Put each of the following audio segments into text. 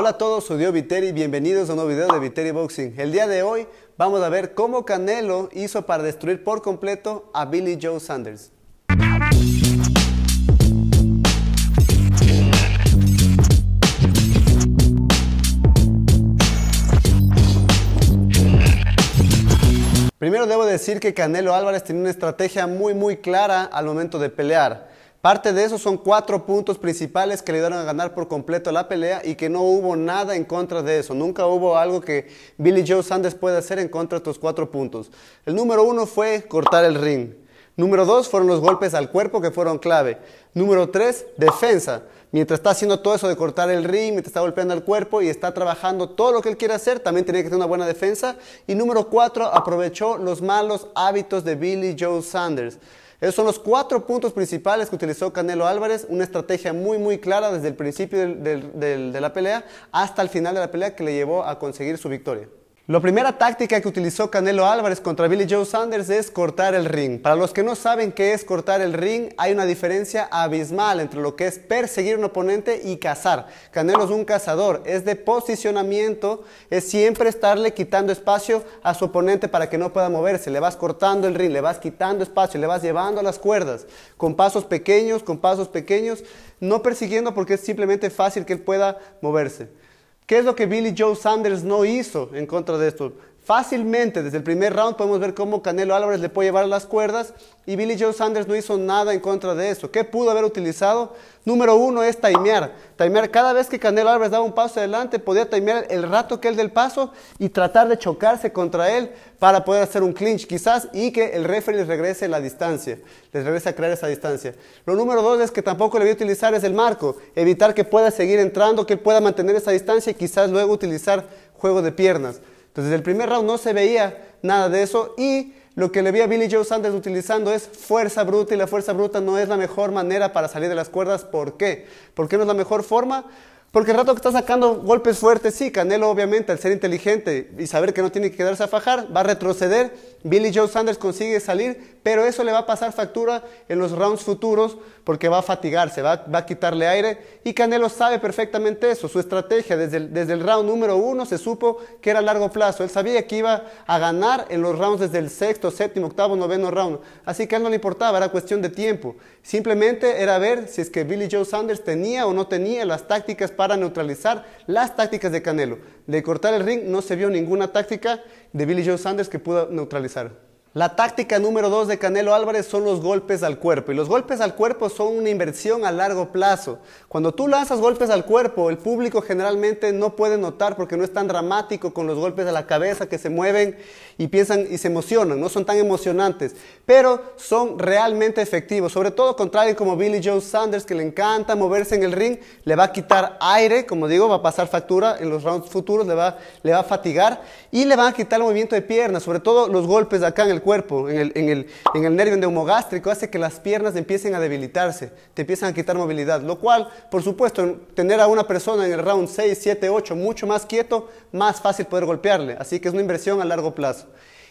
Hola a todos, soy Dio Viteri, bienvenidos a un nuevo video de Viteri Boxing. El día de hoy vamos a ver cómo Canelo hizo para destruir por completo a Billy Joe Sanders. Primero debo decir que Canelo Álvarez tenía una estrategia muy muy clara al momento de pelear. Parte de eso son cuatro puntos principales que le dieron a ganar por completo la pelea y que no hubo nada en contra de eso. Nunca hubo algo que Billy Joe Sanders pueda hacer en contra de estos cuatro puntos. El número uno fue cortar el ring. Número dos fueron los golpes al cuerpo que fueron clave. Número tres, defensa. Mientras está haciendo todo eso de cortar el ring, mientras está golpeando al cuerpo y está trabajando todo lo que él quiere hacer, también tenía que tener una buena defensa. Y número cuatro, aprovechó los malos hábitos de Billy Joe Sanders. Esos son los cuatro puntos principales que utilizó Canelo Álvarez, una estrategia muy muy clara desde el principio de la pelea hasta el final de la pelea que le llevó a conseguir su victoria. La primera táctica que utilizó Canelo Álvarez contra Billy Joe Sanders es cortar el ring. Para los que no saben qué es cortar el ring, hay una diferencia abismal entre lo que es perseguir un oponente y cazar. Canelo es un cazador, es de posicionamiento, es siempre estarle quitando espacio a su oponente para que no pueda moverse. Le vas cortando el ring, le vas quitando espacio, le vas llevando a las cuerdas, con pasos pequeños, con pasos pequeños, no persiguiendo porque es simplemente fácil que él pueda moverse. ¿Qué es lo que Billy Joe Sanders no hizo en contra de esto? Fácilmente, desde el primer round podemos ver cómo Canelo Álvarez le puede llevar las cuerdas y Billy Joe Sanders no hizo nada en contra de eso. ¿Qué pudo haber utilizado? Número uno es timear. Timear cada vez que Canelo Álvarez daba un paso adelante, podía timear el rato que él del paso y tratar de chocarse contra él para poder hacer un clinch quizás y que el referee les regrese la distancia, les regrese a crear esa distancia. Lo número dos es que tampoco le voy a utilizar es el marco, evitar que pueda seguir entrando, que pueda mantener esa distancia y quizás luego utilizar juego de piernas. Entonces el primer round no se veía nada de eso y lo que le veía Billy Joe Sanders utilizando es fuerza bruta y la fuerza bruta no es la mejor manera para salir de las cuerdas. ¿Por qué? ¿Por qué no es la mejor forma? Porque el rato que está sacando golpes fuertes, sí, Canelo obviamente al ser inteligente y saber que no tiene que quedarse a fajar, va a retroceder, Billy Joe Sanders consigue salir, pero eso le va a pasar factura en los rounds futuros porque va a fatigarse, va, a quitarle aire y Canelo sabe perfectamente eso, su estrategia desde el, desde el round número uno se supo que era a largo plazo, él sabía que iba a ganar en los rounds desde el sexto, séptimo, octavo, noveno round, así que a él no le importaba, era cuestión de tiempo, simplemente era ver si es que Billy Joe Sanders tenía o no tenía las tácticas para neutralizar las tácticas de Canelo. De cortar el ring no se vio ninguna táctica de Billy Joe Sanders que pudo neutralizar. La táctica número 2 de Canelo Álvarez son los golpes al cuerpo. Y los golpes al cuerpo son una inversión a largo plazo. Cuando tú lanzas golpes al cuerpo, el público generalmente no puede notar porque no es tan dramático con los golpes a la cabeza que se mueven y piensan y se emocionan. No son tan emocionantes, pero son realmente efectivos. Sobre todo contra alguien como Billy Joe Sanders, que le encanta moverse en el ring, le va a quitar aire, como digo, va a pasar factura en los rounds futuros, le va, le va a fatigar y le va a quitar el movimiento de piernas, sobre todo los golpes acá en el cuerpo, en el, en el, en nervio endomogástrico, hace que las piernas empiecen a debilitarse, te empiezan a quitar movilidad, lo cual, por supuesto, tener a una persona en el round 6, 7, 8 mucho más quieto, más fácil poder golpearle, así que es una inversión a largo plazo.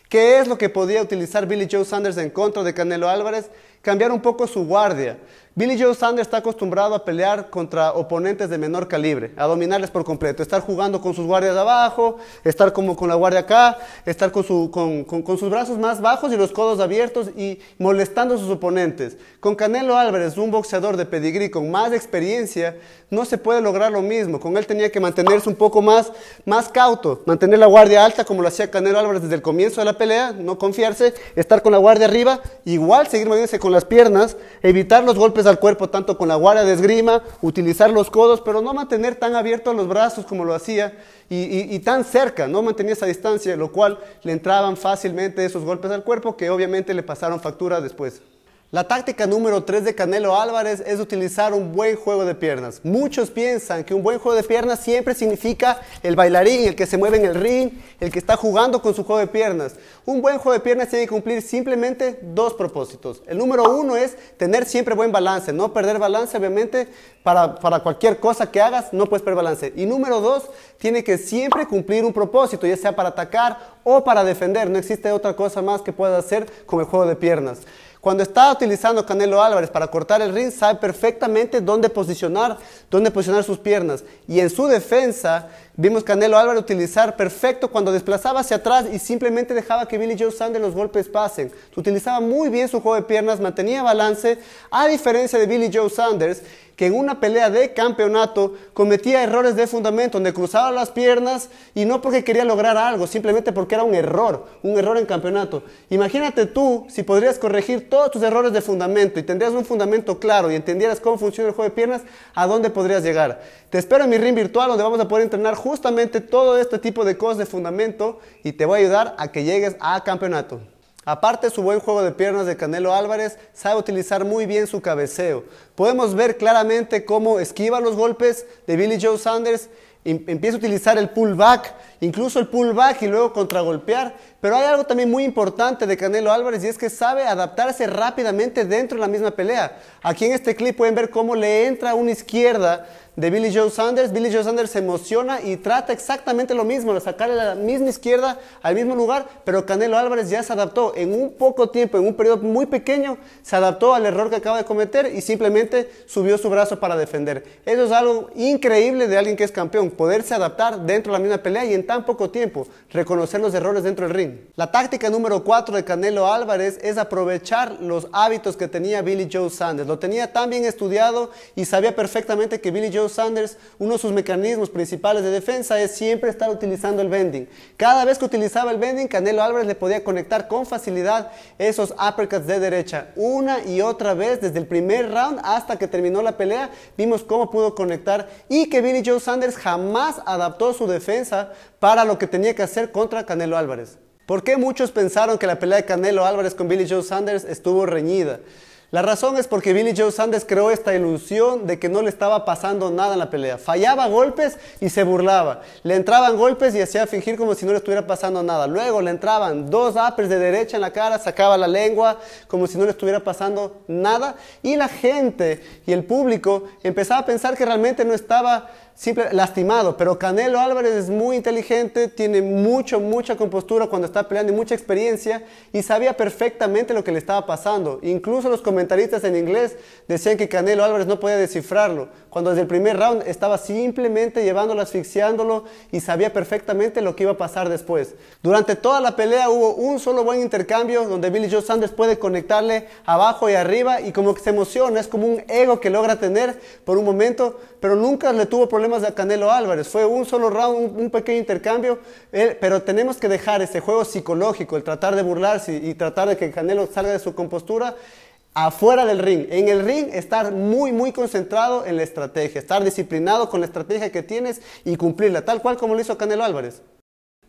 ¿Qué es lo que podía utilizar Billy Joe Sanders en contra de Canelo Álvarez? Cambiar un poco su guardia, Billy Joe Sanders está acostumbrado a pelear contra oponentes de menor calibre, a dominarles por completo, estar jugando con sus guardias abajo, estar como con la guardia acá, estar con, sus brazos más bajos y los codos abiertos y molestando a sus oponentes. Con Canelo Álvarez, un boxeador de pedigrí con más experiencia, no se puede lograr lo mismo. Con él tenía que mantenerse un poco más, más cauto, mantener la guardia alta como lo hacía Canelo Álvarez desde el comienzo de la pelea, no confiarse, estar con la guardia arriba, igual seguir moviéndose con las piernas, evitar los golpes al cuerpo tanto con la guardia de esgrima, utilizar los codos, pero no mantener tan abiertos los brazos como lo hacía y, tan cerca, no mantenía esa distancia, lo cual le entraban fácilmente esos golpes al cuerpo que obviamente le pasaron factura después. La táctica número 3 de Canelo Álvarez es utilizar un buen juego de piernas. Muchos piensan que un buen juego de piernas siempre significa el bailarín, el que se mueve en el ring, el que está jugando con su juego de piernas. Un buen juego de piernas tiene que cumplir simplemente dos propósitos. El número uno es tener siempre buen balance, no perder balance, obviamente, para, para cualquier cosa que hagas, no puedes perder balance. Y número dos, tiene que siempre cumplir un propósito, ya sea para atacar o para defender. No existe otra cosa más que puedas hacer con el juego de piernas. Cuando estaba utilizando Canelo Álvarez para cortar el ring, sabe perfectamente dónde posicionar, posicionar sus piernas. Y en su defensa, vimos Canelo Álvarez utilizar perfecto cuando desplazaba hacia atrás y simplemente dejaba que Billy Joe Sanders los golpes pasen. Utilizaba muy bien su juego de piernas, mantenía balance, a diferencia de Billy Joe Sanders que en una pelea de campeonato cometía errores de fundamento, donde cruzaba las piernas y no porque quería lograr algo, simplemente porque era un error, un error en campeonato. Imagínate tú si podrías corregir todos tus errores de fundamento y tendrías un fundamento claro y entendieras cómo funciona el juego de piernas, a dónde podrías llegar. Te espero en mi ring virtual donde vamos a poder entrenar justamente todo este tipo de cosas de fundamento y te voy a ayudar a que llegues a campeonato. Aparte su buen juego de piernas de Canelo Álvarez, sabe utilizar muy bien su cabeceo. Podemos ver claramente cómo esquiva los golpes de Billy Joe Sanders, em, empieza a utilizar el pullback, incluso el pullback y luego contragolpear. Pero hay algo también muy importante de Canelo Álvarez y es que sabe adaptarse rápidamente dentro de la misma pelea. Aquí en este clip pueden ver cómo le entra una izquierda de Billy Joe Sanders. Billy Joe Sanders se emociona y trata exactamente lo mismo, de sacarle la misma izquierda al mismo lugar, pero Canelo Álvarez ya se adaptó en un poco tiempo, en un periodo muy pequeño, se adaptó al error que acaba de cometer y simplemente subió su brazo para defender. Eso es algo increíble de alguien que es campeón, poderse adaptar dentro de la misma pelea y en tan poco tiempo reconocer los errores dentro del ring. La táctica número 4 de Canelo Álvarez es aprovechar los hábitos que tenía Billy Joe Sanders. Lo tenía tan bien estudiado y sabía perfectamente que Billy Joe Sanders, uno de sus mecanismos principales de defensa es siempre estar utilizando el bending. Cada vez que utilizaba el bending, Canelo Álvarez le podía conectar con facilidad esos uppercuts de derecha. Una y otra vez, desde el primer round hasta que terminó la pelea, vimos cómo pudo conectar y que Billy Joe Sanders jamás adaptó su defensa para lo que tenía que hacer contra Canelo Álvarez. ¿Por qué muchos pensaron que la pelea de Canelo Álvarez con Billy Joe Sanders estuvo reñida? La razón es porque Billy Joe Sanders creó esta ilusión de que no le estaba pasando nada en la pelea. Fallaba golpes y se burlaba. Le entraban golpes y hacía fingir como si no le estuviera pasando nada. Luego le entraban dos apes de derecha en la cara, sacaba la lengua como si no le estuviera pasando nada. Y la gente y el público empezaba a pensar que realmente no estaba simple, lastimado, pero Canelo Álvarez es muy inteligente, tiene mucho, mucha compostura cuando está peleando y mucha experiencia y sabía perfectamente lo que le estaba pasando. Incluso los comentaristas en inglés decían que Canelo Álvarez no podía descifrarlo, cuando desde el primer round estaba simplemente llevándolo, asfixiándolo y sabía perfectamente lo que iba a pasar después. Durante toda la pelea hubo un solo buen intercambio donde Billy Joe Sanders puede conectarle abajo y arriba y como que se emociona, es como un ego que logra tener por un momento, pero nunca le tuvo problema más de Canelo Álvarez. Fue un solo round, un, pequeño intercambio, pero tenemos que dejar ese juego psicológico, el tratar de burlarse y, y tratar de que Canelo salga de su compostura afuera del ring. En el ring estar muy, muy concentrado en la estrategia, estar disciplinado con la estrategia que tienes y cumplirla, tal cual como lo hizo Canelo Álvarez.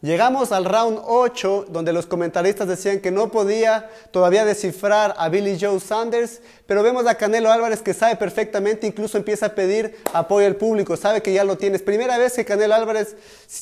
Llegamos al round 8, donde los comentaristas decían que no podía todavía descifrar a Billy Joe Sanders, pero vemos a Canelo Álvarez que sabe perfectamente, incluso empieza a pedir apoyo al público, sabe que ya lo tienes. Primera vez que Canelo Álvarez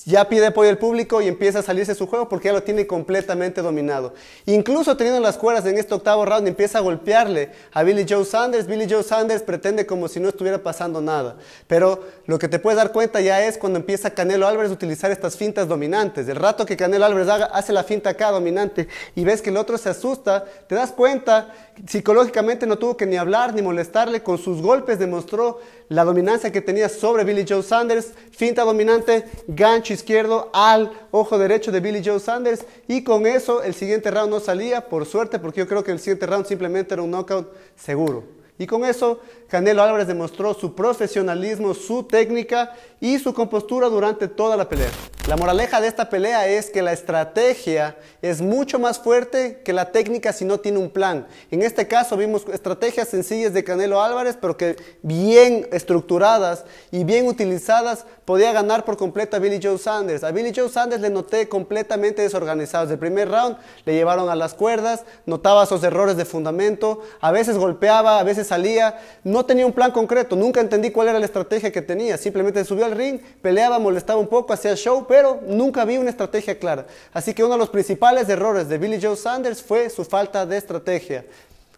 ya pide apoyo al público y empieza a salirse su juego porque ya lo tiene completamente dominado. Incluso teniendo las cuerdas en este octavo round, empieza a golpearle a Billy Joe Sanders. Billy Joe Sanders pretende como si no estuviera pasando nada, pero lo que te puedes dar cuenta ya es cuando empieza Canelo Álvarez a utilizar estas fintas dominantes el rato que Canelo Álvarez hace la finta acá dominante y ves que el otro se asusta, te das cuenta, psicológicamente no tuvo que ni hablar ni molestarle, con sus golpes demostró la dominancia que tenía sobre Billy Joe Sanders, finta dominante, gancho izquierdo al ojo derecho de Billy Joe Sanders y con eso el siguiente round no salía, por suerte, porque yo creo que el siguiente round simplemente era un knockout seguro. Y con eso, Canelo Álvarez demostró su profesionalismo, su técnica y su compostura durante toda la pelea. La moraleja de esta pelea es que la estrategia es mucho más fuerte que la técnica si no tiene un plan. En este caso vimos estrategias sencillas de Canelo Álvarez, pero que bien estructuradas y bien utilizadas podía ganar por completo a Billy Joe Sanders. A Billy Joe Sanders le noté completamente desorganizado. Desde el primer round le llevaron a las cuerdas, notaba esos errores de fundamento, a veces golpeaba, a veces salía, no tenía un plan concreto, nunca entendí cuál era la estrategia que tenía, simplemente subió al ring, peleaba, molestaba un poco, hacía show, pero nunca vi una estrategia clara. Así que uno de los principales errores de Billy Joe Sanders fue su falta de estrategia.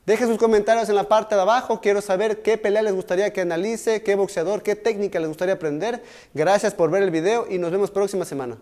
Deje sus comentarios en la parte de abajo. Quiero saber qué pelea les gustaría que analice, qué boxeador, qué técnica les gustaría aprender. Gracias por ver el video y nos vemos próxima semana.